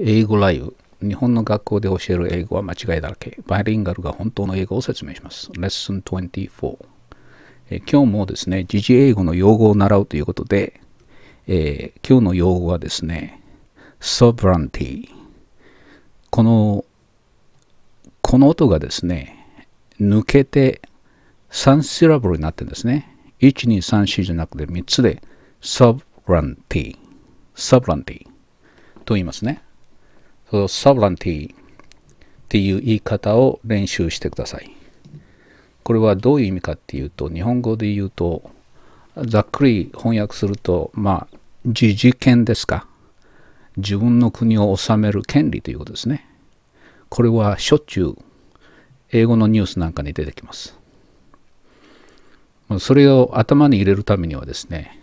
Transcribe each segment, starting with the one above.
英語ライブ。日本の学校で教える英語は間違いだらけ。バイリンガルが本当の英語を説明します。レッスン24。え今日もですね、時事英語の用語を習うということで、えー、今日の用語はですね、ソブランティ。この、この音がですね、抜けて3シラブルになってるんですね。1、2、3、4じゃなくて3つで、ソブランティ。ソブランティと言いますね。サブランティっていう言い方を練習してください。これはどういう意味かっていうと、日本語で言うと、ざっくり翻訳すると、まあ、自治権ですか。自分の国を治める権利ということですね。これはしょっちゅう英語のニュースなんかに出てきます。それを頭に入れるためにはですね、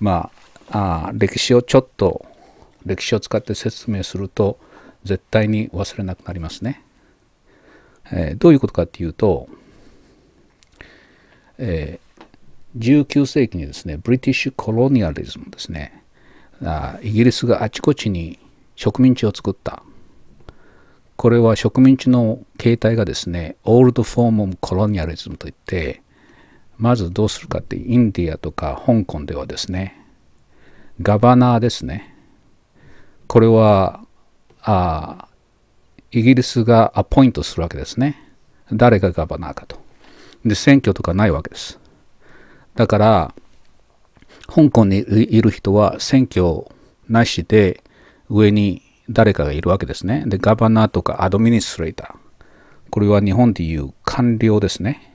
まあ、あ歴史をちょっと歴史を使って説明すると絶対に忘れなくなりますね。えー、どういうことかっていうと、えー、19世紀にですねブリティッシュコロニアリズムですねあイギリスがあちこちに植民地を作ったこれは植民地の形態がですねオールドフォーム・コロニアリズムといってまずどうするかってインディアとか香港ではですねガバナーですねこれはあイギリスがアポイントするわけですね。誰がガバナーかと。で、選挙とかないわけです。だから、香港にいる人は選挙なしで上に誰かがいるわけですね。で、ガバナーとかアドミニストレーター。これは日本でいう官僚ですね。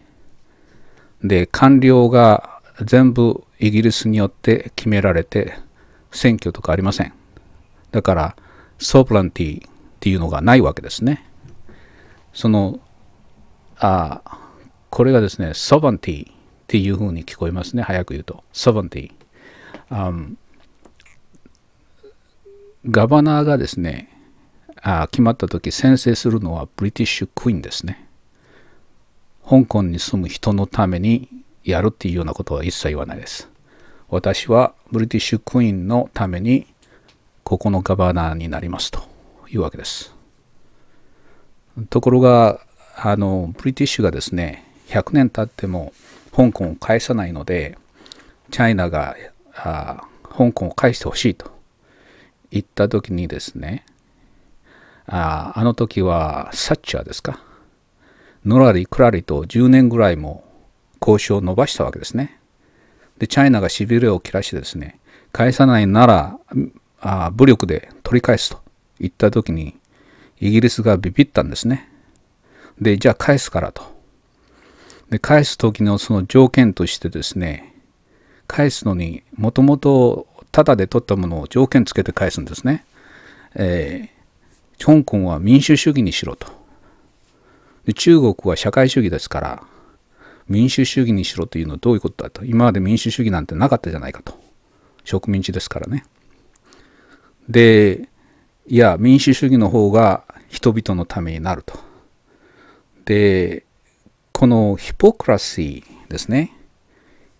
で、官僚が全部イギリスによって決められて選挙とかありません。だから、ソープランティっていうのがないわけですね。その、あこれがですね、ソバンティっていうふうに聞こえますね、早く言うと。ソバンティ。ガバナーがですね、あ決まった時宣誓するのはブリティッシュクイーンですね。香港に住む人のためにやるっていうようなことは一切言わないです。私はブリティッシュクイーンのためにバナーになりますというわけです。ところが、あの、ブリティッシュがですね、100年経っても香港を返さないので、チャイナがあ香港を返してほしいと言った時にですね、ああの時はサッチャーですか。のらりくらりと10年ぐらいも交渉を伸ばしたわけですね。で、チャイナがしびれを切らしてですね、返さないならあ武力で取り返すと言った時にイギリスがビビったんですね。で、じゃあ返すからと。で、返す時のその条件としてですね、返すのにもともとタダで取ったものを条件つけて返すんですね。えー、香港は民主主義にしろと。で中国は社会主義ですから、民主主義にしろというのはどういうことだと。今まで民主主義なんてなかったじゃないかと。植民地ですからね。で、いや、民主主義の方が人々のためになると。で、このヒポクラシーですね。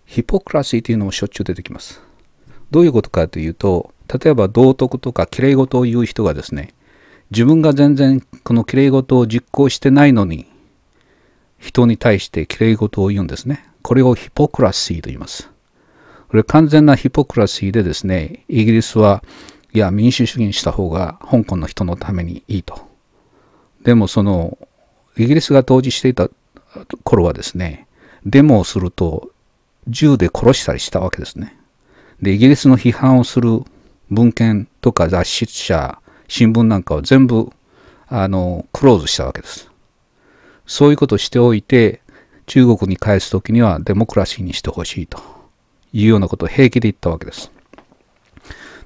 ヒポクラシーというのもしょっちゅう出てきます。どういうことかというと、例えば道徳とかきれい事を言う人がですね、自分が全然このきれい事を実行してないのに、人に対してきれい事を言うんですね。これをヒポクラシーと言います。これ完全なヒポクラシーでですね、イギリスはいや、民主主義にした方が香港の人のためにいいと。でもその、イギリスが当時していた頃はですね、デモをすると銃で殺したりしたわけですね。で、イギリスの批判をする文献とか雑誌社、新聞なんかを全部、あの、クローズしたわけです。そういうことをしておいて、中国に返す時にはデモクラシーにしてほしいというようなことを平気で言ったわけです。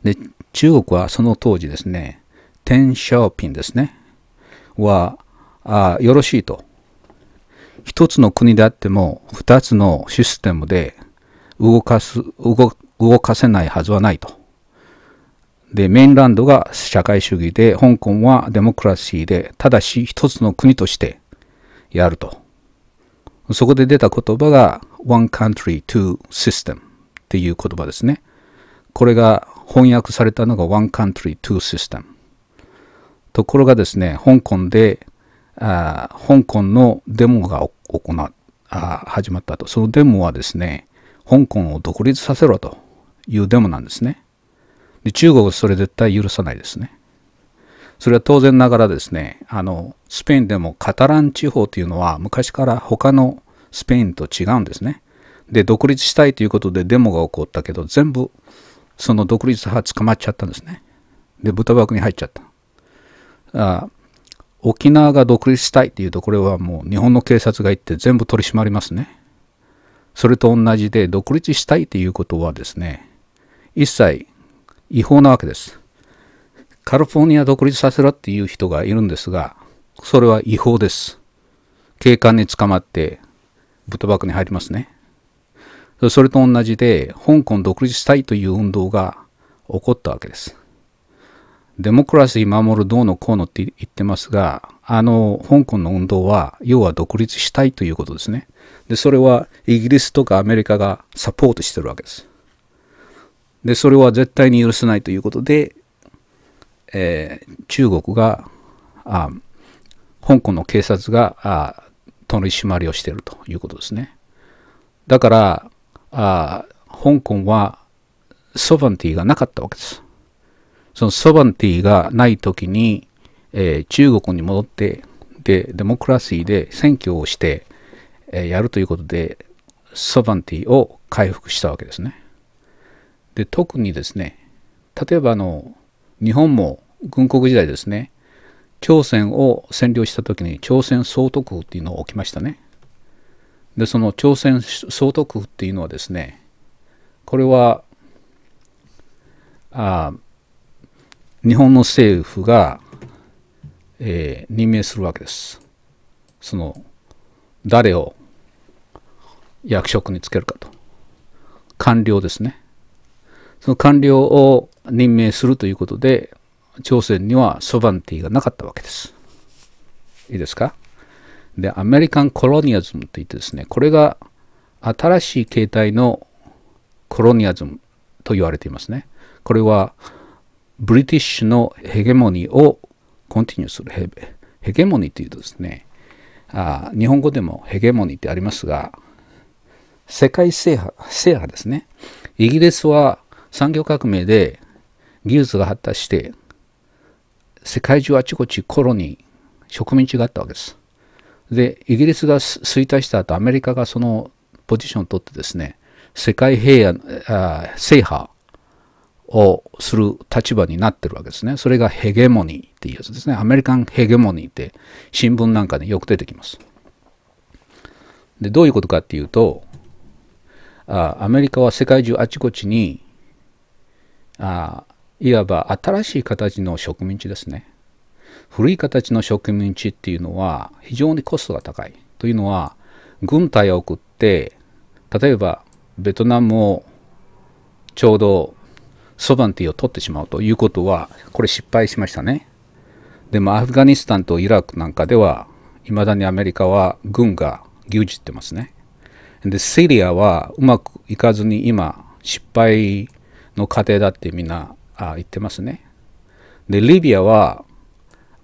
で、中国はその当時ですね、天シャオピンですね、はあよろしいと。一つの国であっても、二つのシステムで動かす、動動かせないはずはないと。で、メインランドが社会主義で、香港はデモクラシーで、ただし一つの国としてやると。そこで出た言葉が One Country, Two System っていう言葉ですね。これが翻訳されたのが One Country, Two System。ところがですね、香港で、あ香港のデモが行あ始まったと。そのデモはですね、香港を独立させろというデモなんですね。で中国はそれ絶対許さないですね。それは当然ながらですね、あの、スペインでもカタラン地方というのは昔から他のスペインと違うんですね。で、独立したいということでデモが起こったけど、全部その独立派捕まっちゃったんですね。で、豚箱に入っちゃった。あ沖縄が独立したいっていうと、これはもう日本の警察が行って全部取り締まりますね。それと同じで、独立したいっていうことはですね、一切違法なわけです。カルフォルニア独立させろっていう人がいるんですが、それは違法です。警官に捕まって、豚箱に入りますね。それと同じで、香港独立したいという運動が起こったわけです。デモクラシー守るどうのこうのって言ってますが、あの、香港の運動は、要は独立したいということですね。で、それはイギリスとかアメリカがサポートしてるわけです。で、それは絶対に許せないということで、えー、中国が、あ香港の警察があ取り締まりをしているということですね。だから、あ香港はソバンティがなかったわけです。そのソバンティがない時に、えー、中国に戻って、で、デモクラシーで選挙をして、えー、やるということで、ソバンティを回復したわけですね。で、特にですね、例えばあの、日本も軍国時代ですね、朝鮮を占領した時に朝鮮総督府っていうのが起きましたね。でその朝鮮総督府っていうのはですねこれはあ日本の政府が、えー、任命するわけです。その誰を役職につけるかと。官僚ですね。その官僚を任命するということで朝鮮にはソバンティがなかったわけです。いいですかで、アメリカンコロニアズムといってですね、これが新しい形態のコロニアズムと言われていますね。これは、ブリティッシュのヘゲモニーをコンティニューする。ヘヘゲモニーというとですねあ、日本語でもヘゲモニーってありますが、世界制覇、制覇ですね。イギリスは産業革命で技術が発達して、世界中あちこちコロニー、植民地があったわけです。でイギリスが衰退した後アメリカがそのポジションを取ってですね世界平野あ制覇をする立場になってるわけですねそれがヘゲモニーっていうやつですねアメリカンヘゲモニーって新聞なんかによく出てきますでどういうことかっていうとあアメリカは世界中あちこちにあいわば新しい形の植民地ですね古い形の植民地っていうのは非常にコストが高い。というのは、軍隊を送って、例えばベトナムをちょうどソバンティを取ってしまうということは、これ失敗しましたね。でもアフガニスタンとイラクなんかでは、いまだにアメリカは軍が牛耳ってますね。で、シリアはうまくいかずに今、失敗の過程だってみんなあ言ってますね。で、リビアは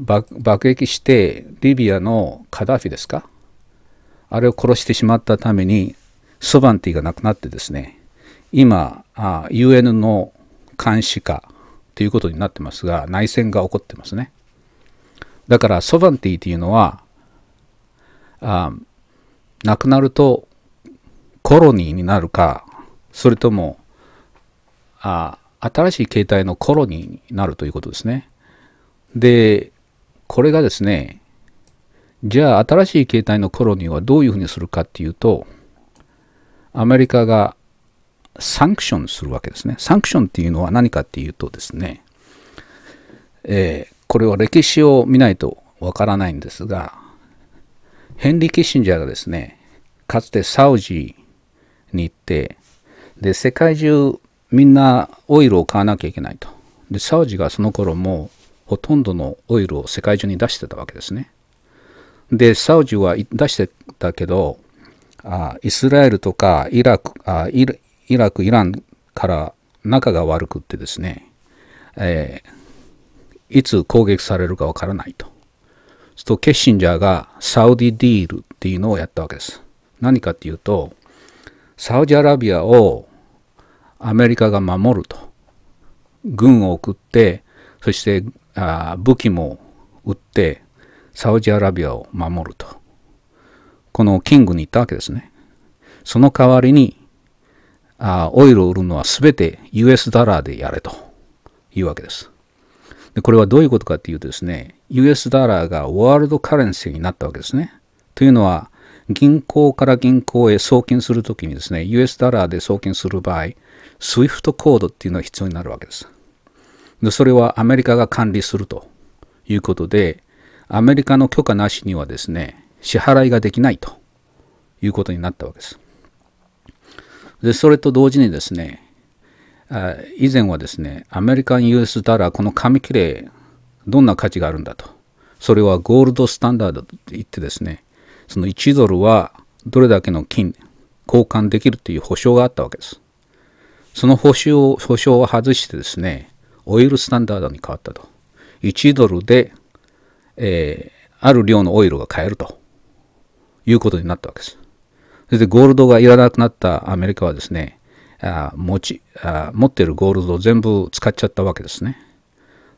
爆撃してリビアのカダフィですかあれを殺してしまったためにソバンティがなくなってですね今あ UN の監視下ということになってますが内戦が起こってますねだからソバンティというのはあなくなるとコロニーになるかそれともあ新しい形態のコロニーになるということですねでこれがですね、じゃあ新しい形態のコロニーはどういうふうにするかっていうと、アメリカがサンクションするわけですね。サンクションっていうのは何かっていうとですね、えー、これは歴史を見ないとわからないんですが、ヘンリー・キッシンジャーがですね、かつてサウジに行って、で、世界中みんなオイルを買わなきゃいけないと。で、サウジがその頃もほとんどのオイルを世界中に出してたわけですね。で、サウジは出してたけど、あイスラエルとかイラクあイラク、イランから仲が悪くってですね、えー、いつ攻撃されるかわからないと。すると、ケッシンジャーがサウディディールっていうのをやったわけです。何かっていうと、サウジアラビアをアメリカが守ると。軍を送ってそしてあ武器も売ってサウジアラビアを守るとこのキングに行ったわけですねその代わりにあオイルを売るのは全て US ダラーでやれというわけですでこれはどういうことかっていうとですね US ダラーがワールドカレンシーになったわけですねというのは銀行から銀行へ送金するときにですね US ダラーで送金する場合 SWIFT コードっていうのが必要になるわけですでそれはアメリカが管理するということで、アメリカの許可なしにはですね、支払いができないということになったわけです。で、それと同時にですね、以前はですね、アメリカン輸 s ダラー、この紙切れ、どんな価値があるんだと。それはゴールドスタンダードと言ってですね、その1ドルはどれだけの金、交換できるという保証があったわけです。その保証を保証を外してですね、オイルスタンダードに変わったと。1ドルで、えー、ある量のオイルが買えるということになったわけです。それでゴールドがいらなくなったアメリカはですね、あ持ちあ持ってるゴールドを全部使っちゃったわけですね。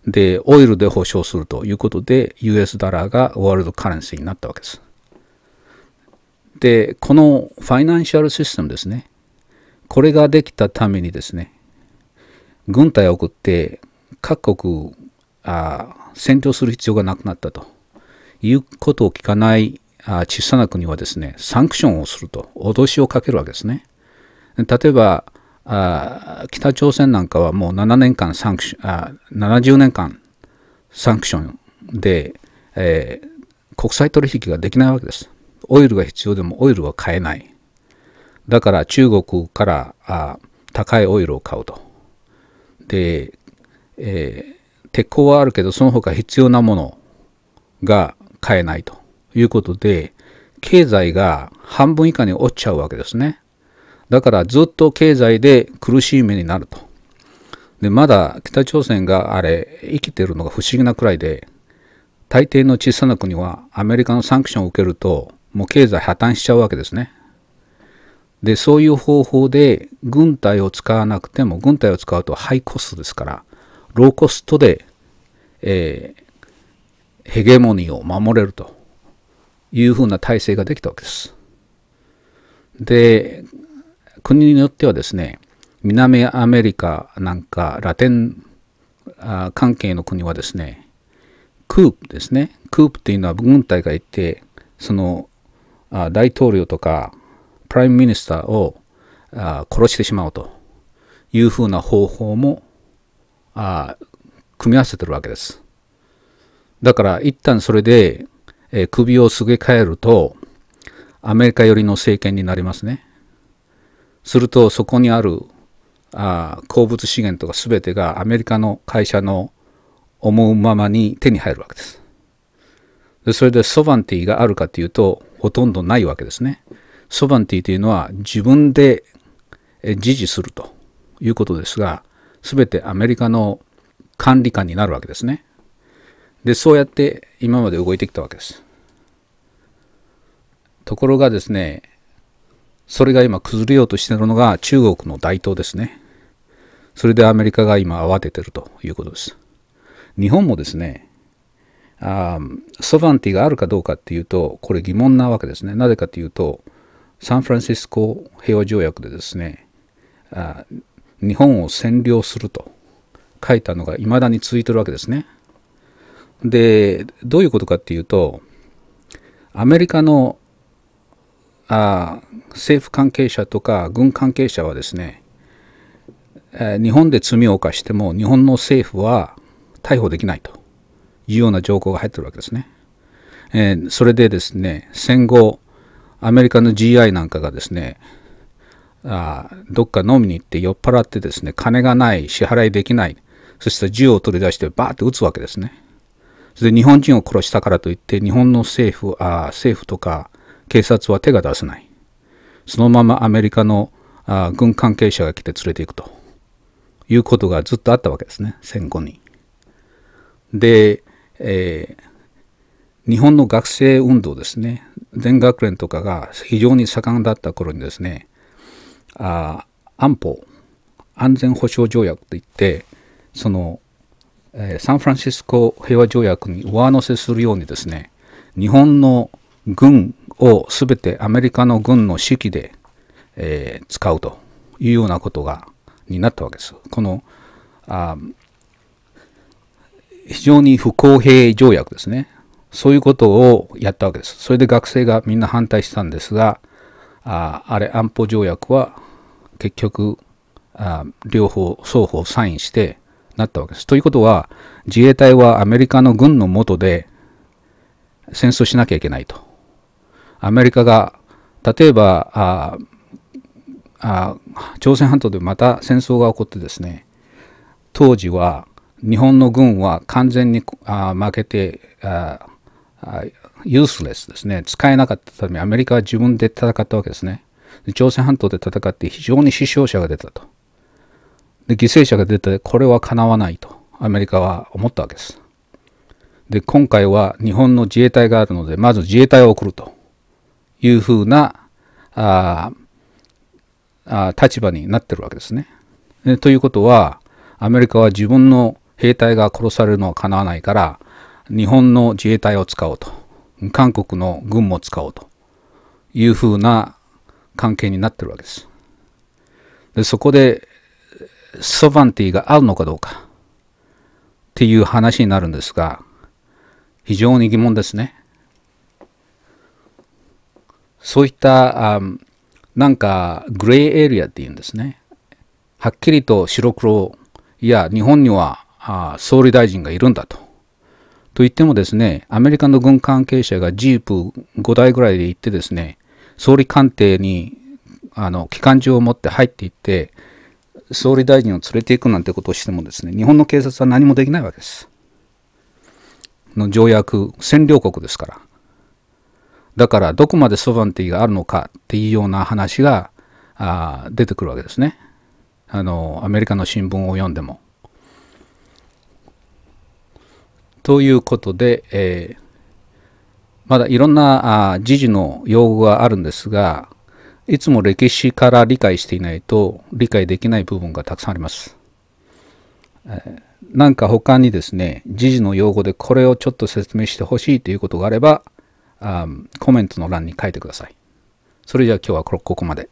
で、オイルで保証するということで、US ダラーがワールドカレンシーになったわけです。で、このファイナンシャルシステムですね。これができたためにですね、軍隊を送って各国あ占領する必要がなくなったということを聞かないあ小さな国はですねサンクションをすると脅しをかけるわけですね例えばあ北朝鮮なんかはもう7年間サンクションあ70年間サンクションで、えー、国際取引ができないわけですオイルが必要でもオイルは買えないだから中国からあ高いオイルを買うとで、えー、鉄鋼はあるけどその他必要なものが買えないということで経済が半分以下に落ちちゃうわけですねだからずっと経済で苦しい目になるとでまだ北朝鮮があれ生きてるのが不思議なくらいで大抵の小さな国はアメリカのサンクションを受けるともう経済破綻しちゃうわけですねで、そういう方法で軍隊を使わなくても、軍隊を使うとハイコストですから、ローコストで、えー、ヘゲモニーを守れるというふうな体制ができたわけです。で、国によってはですね、南アメリカなんかラテン関係の国はですね、クープですね。クープっていうのは軍隊がいて、その大統領とかプライムミニスターをあ殺してしまうというふうな方法もあ組み合わせてるわけです。だから一旦それで、えー、首をすげ替えるとアメリカ寄りの政権になりますね。するとそこにあるあ鉱物資源とか全てがアメリカの会社の思うままに手に入るわけです。でそれでソバンティがあるかというとほとんどないわけですね。ソバンティというのは自分で自治するということですが、全てアメリカの管理官になるわけですね。で、そうやって今まで動いてきたわけです。ところがですね、それが今崩れようとしているのが中国の大東ですね。それでアメリカが今慌ててるということです。日本もですね、あソバンティがあるかどうかっていうと、これ疑問なわけですね。なぜかというと、サンフランシスコ平和条約でですねあ日本を占領すると書いたのがいまだに続いてるわけですね。でどういうことかっていうとアメリカのあ政府関係者とか軍関係者はですね、え日本で罪を犯しても日本の政府は逮捕できないというような条項が入ってるわけですね。えー、それでですね戦後アメリカの GI なんかがですね、あどっか飲みに行って酔っ払ってですね、金がない、支払いできない、そしたら銃を取り出してバーって撃つわけですね。それで日本人を殺したからといって、日本の政府あ政府とか警察は手が出せない。そのままアメリカのあ軍関係者が来て連れていくということがずっとあったわけですね、戦後に。で、えー、日本の学生運動ですね。全学連とかが非常に盛んだった頃にですねあ安保安全保障条約といってその、えー、サンフランシスコ平和条約に上乗せするようにですね日本の軍を全てアメリカの軍の指揮で、えー、使うというようなことがになったわけです。このあ非常に不公平条約ですね。そういうことをやったわけです。それで学生がみんな反対したんですが、ああれ安保条約は結局あ両方双方サインしてなったわけです。ということは自衛隊はアメリカの軍の下で戦争しなきゃいけないと。アメリカが例えばあ朝鮮半島でまた戦争が起こってですね当時は日本の軍は完全にあ負けてあユースレスですね。使えなかったため、アメリカは自分で戦ったわけですね。朝鮮半島で戦って非常に死傷者が出たと。で、犠牲者が出て、これはかなわないと、アメリカは思ったわけです。で、今回は日本の自衛隊があるので、まず自衛隊を送るというふうなああ立場になってるわけですね。ということは、アメリカは自分の兵隊が殺されるのはかなわないから、日本の自衛隊を使おうと、韓国の軍も使おうというふうな関係になってるわけです。でそこで、ソァンティがあるのかどうかっていう話になるんですが、非常に疑問ですね。そういったあなんかグレーエリアっていうんですね。はっきりと白黒、いや、日本にはあ総理大臣がいるんだと。と言ってもですね、アメリカの軍関係者がジープ5台ぐらいで行ってですね、総理官邸にあの機関銃を持って入っていって、総理大臣を連れていくなんてことをしてもですね、日本の警察は何もできないわけです。の条約、占領国ですから。だから、どこまでソバンティがあるのかっていうような話があ出てくるわけですね。あの、アメリカの新聞を読んでも。ということで、えー、まだいろんなあ時事の用語があるんですが、いつも歴史から理解していないと理解できない部分がたくさんあります。えー、なんか他にですね、時事の用語でこれをちょっと説明してほしいということがあればあ、コメントの欄に書いてください。それじゃあ今日はここまで。